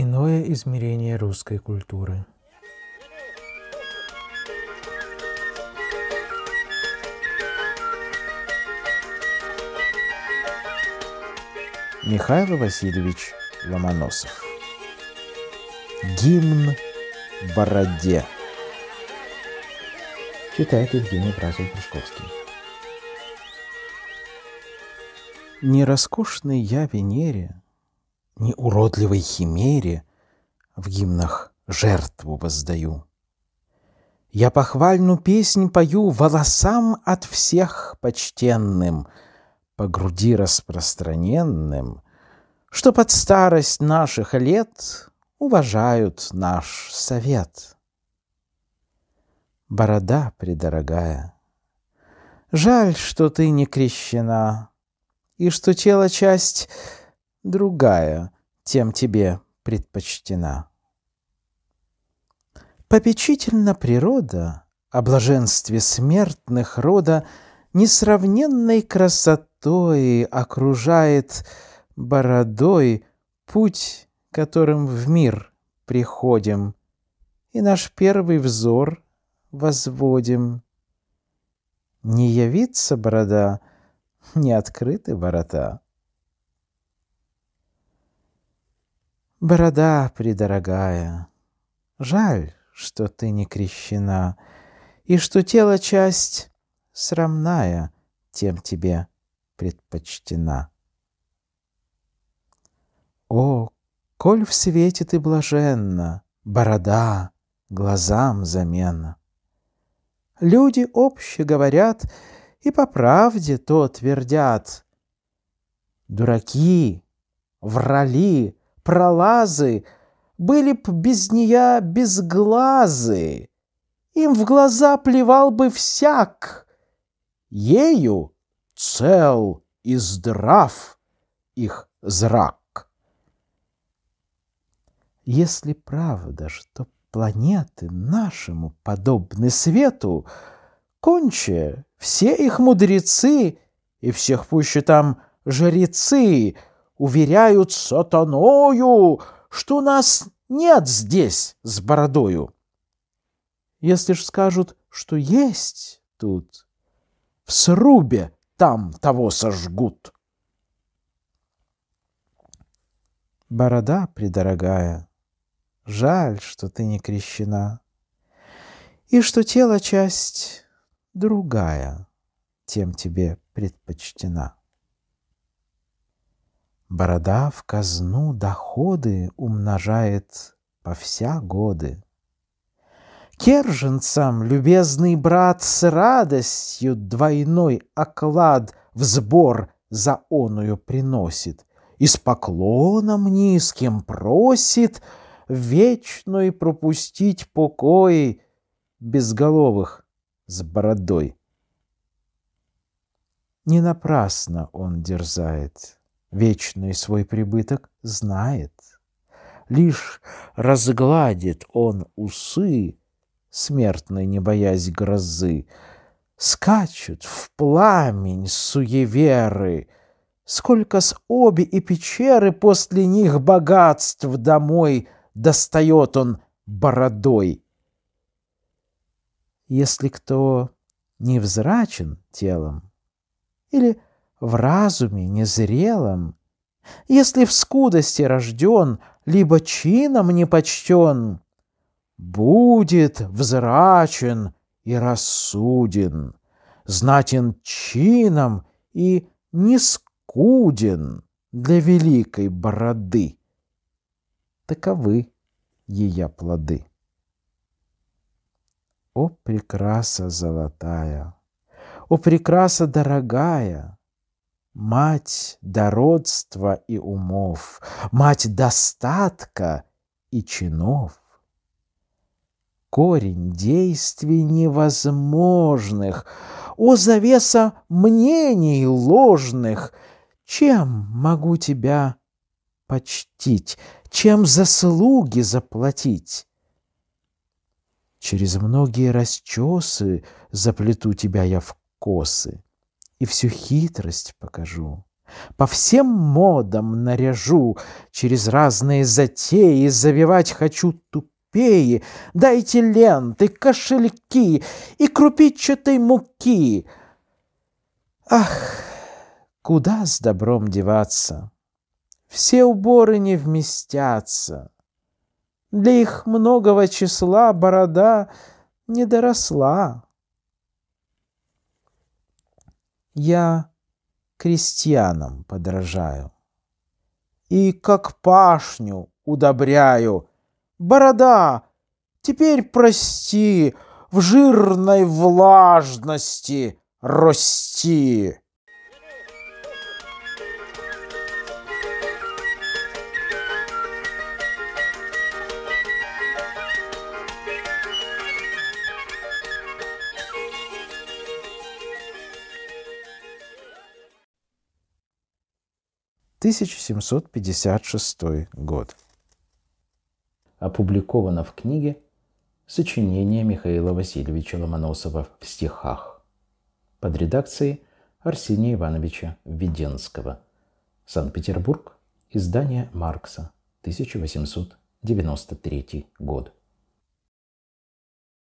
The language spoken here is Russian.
Иное измерение русской культуры. Михаил Васильевич Ломоносов. Гимн Бороде. Читает Евгений Бразов Пушковский. Нероскошной я Венере — неуродливой химере в гимнах жертву воздаю. Я похвальну песнь пою волосам от всех почтенным, по груди распространенным, что под старость наших лет уважают наш совет. Борода придорогая, жаль, что ты не крещена, и что тело часть другая — тем тебе предпочтена. Попечительна природа о блаженстве смертных рода несравненной красотой окружает бородой путь, которым в мир приходим, и наш первый взор возводим. Не явится борода, не открыты ворота. Борода придорогая, жаль, что ты не крещена, и что тело часть срамная тем тебе предпочтена. О, коль в свете ты блаженна, борода глазам замена. Люди обще говорят и по правде то твердят. Дураки, врали, пролазы были б без нея безглазы. Им в глаза плевал бы всяк. Ею цел и здрав их зрак. Если правда, что планеты нашему подобны свету, конче все их мудрецы и всех пуще там жрецы — уверяют сатаною, что нас нет здесь с бородою. Если ж скажут, что есть тут, в срубе там того сожгут. Борода придорогая, жаль, что ты не крещена, и что тело часть другая, тем тебе предпочтена. Борода в казну доходы умножает по вся годы. Керженцам, любезный брат, с радостью двойной оклад в сбор за оную приносит, и с поклоном низким просит вечной пропустить покой безголовых с бородой. Не напрасно он дерзает — вечный свой прибыток знает. Лишь разгладит он усы, смертной не боясь грозы, Скачут в пламень суеверы, Сколько с оби и печеры после них богатств домой Достает он бородой. Если кто невзрачен телом или в разуме незрелом, если в скудости рожден, либо чином не почтен, будет взрачен и рассуден, знатен чином и не скуден для великой бороды. Таковы ее плоды. О, прекраса золотая! О, прекраса дорогая! мать дородства и умов, мать достатка и чинов. Корень действий невозможных, о завеса мнений ложных, чем могу тебя почтить, чем заслуги заплатить? Через многие расчесы заплету тебя я в косы и всю хитрость покажу. По всем модам наряжу, через разные затеи завивать хочу тупее. Дайте ленты, кошельки и крупичатой муки. Ах, куда с добром деваться? Все уборы не вместятся. Для их многого числа борода не доросла. я крестьянам подражаю. И как пашню удобряю. Борода, теперь прости, в жирной влажности рости. 1756 год. Опубликовано в книге «Сочинение Михаила Васильевича Ломоносова в стихах» под редакцией Арсения Ивановича Введенского. Санкт-Петербург. Издание Маркса. 1893 год.